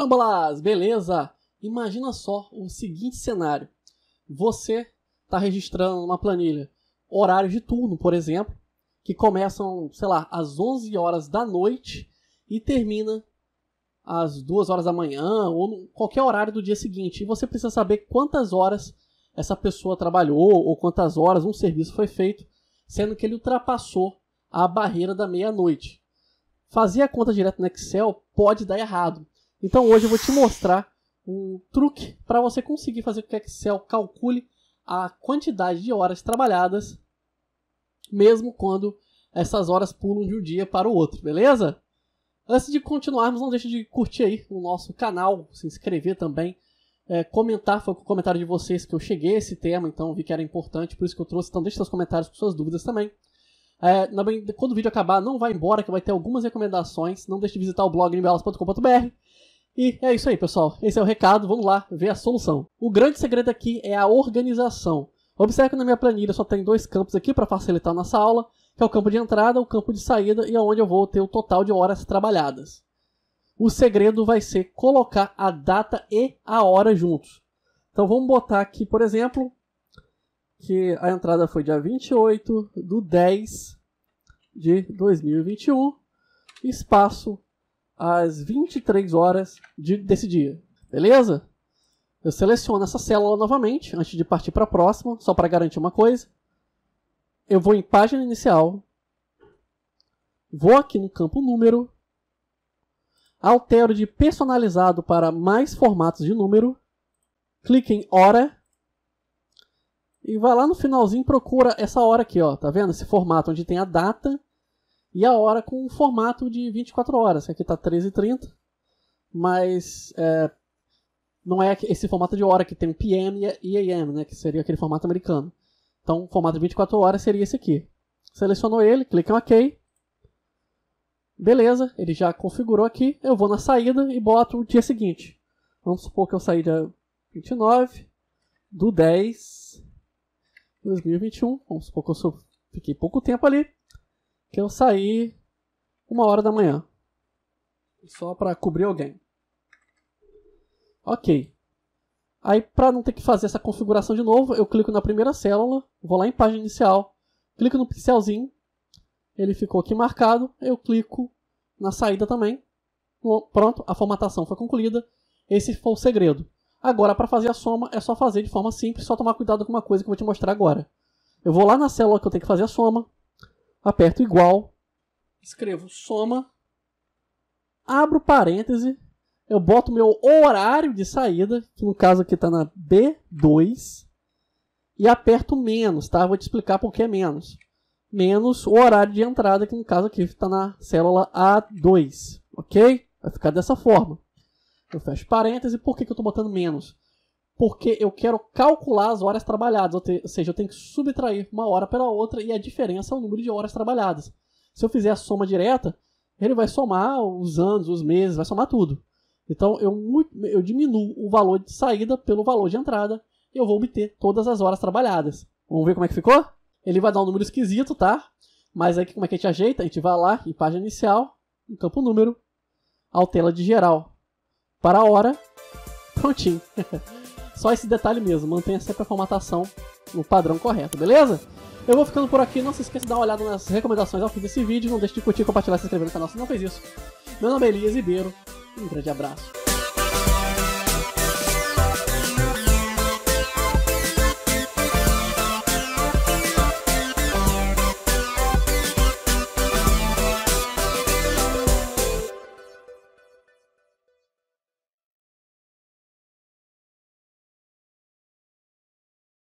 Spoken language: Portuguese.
Carambolas, beleza? Imagina só o seguinte cenário. Você está registrando uma planilha horários de turno, por exemplo, que começam, sei lá, às 11 horas da noite e termina às 2 horas da manhã ou qualquer horário do dia seguinte. E você precisa saber quantas horas essa pessoa trabalhou ou quantas horas um serviço foi feito, sendo que ele ultrapassou a barreira da meia-noite. Fazer a conta direto no Excel pode dar errado. Então hoje eu vou te mostrar um truque para você conseguir fazer com que o Excel calcule a quantidade de horas trabalhadas, mesmo quando essas horas pulam de um dia para o outro, beleza? Antes de continuarmos, não deixe de curtir aí o nosso canal, se inscrever também, é, comentar, foi com o comentário de vocês que eu cheguei a esse tema, então vi que era importante, por isso que eu trouxe, então deixe seus comentários com suas dúvidas também. É, quando o vídeo acabar, não vá embora, que vai ter algumas recomendações. Não deixe de visitar o blog limbelas.com.br e é isso aí, pessoal. Esse é o recado. Vamos lá ver a solução. O grande segredo aqui é a organização. Observe que na minha planilha só tem dois campos aqui para facilitar a nossa aula, que é o campo de entrada, o campo de saída e é onde eu vou ter o total de horas trabalhadas. O segredo vai ser colocar a data e a hora juntos. Então vamos botar aqui, por exemplo, que a entrada foi dia 28 do 10 de 2021, espaço às 23 horas de, desse dia. Beleza? Eu seleciono essa célula novamente, antes de partir para a próxima, só para garantir uma coisa. Eu vou em página inicial, vou aqui no campo número, altero de personalizado para mais formatos de número, clique em hora, e vai lá no finalzinho procura essa hora aqui, ó, tá vendo? Esse formato onde tem a data e a hora com o formato de 24 horas, aqui tá 13h30, mas é, não é esse formato de hora que tem o PM e AM, né, que seria aquele formato americano. Então, o formato de 24 horas seria esse aqui. Selecionou ele, clica em OK. Beleza, ele já configurou aqui. Eu vou na saída e boto o dia seguinte. Vamos supor que eu saí dia 29 do 10 de 2021. Vamos supor que eu fiquei pouco tempo ali que eu saí uma hora da manhã. Só para cobrir alguém. Ok. Aí, para não ter que fazer essa configuração de novo, eu clico na primeira célula, vou lá em página inicial, clico no pincelzinho, ele ficou aqui marcado, eu clico na saída também. Pronto, a formatação foi concluída. Esse foi o segredo. Agora, para fazer a soma, é só fazer de forma simples, só tomar cuidado com uma coisa que eu vou te mostrar agora. Eu vou lá na célula que eu tenho que fazer a soma, aperto igual, escrevo soma, abro parêntese, eu boto meu horário de saída, que no caso aqui está na B2, e aperto menos, tá? Vou te explicar por que é menos. Menos o horário de entrada, que no caso aqui está na célula A2, ok? Vai ficar dessa forma. Eu fecho parêntese, por que, que eu estou botando menos? porque eu quero calcular as horas trabalhadas, ou, te, ou seja, eu tenho que subtrair uma hora pela outra e a diferença é o número de horas trabalhadas. Se eu fizer a soma direta, ele vai somar os anos, os meses, vai somar tudo. Então eu, eu diminuo o valor de saída pelo valor de entrada e eu vou obter todas as horas trabalhadas. Vamos ver como é que ficou? Ele vai dar um número esquisito, tá? Mas aí como é que a gente ajeita? A gente vai lá em página inicial, em campo número, altela de geral. Para a hora, prontinho. Só esse detalhe mesmo, mantenha sempre a formatação no padrão correto, beleza? Eu vou ficando por aqui, não se esqueça de dar uma olhada nas recomendações ao fim desse vídeo, não deixe de curtir, compartilhar, se inscrever no canal se não fez isso. Meu nome é Elias Ribeiro, um grande abraço.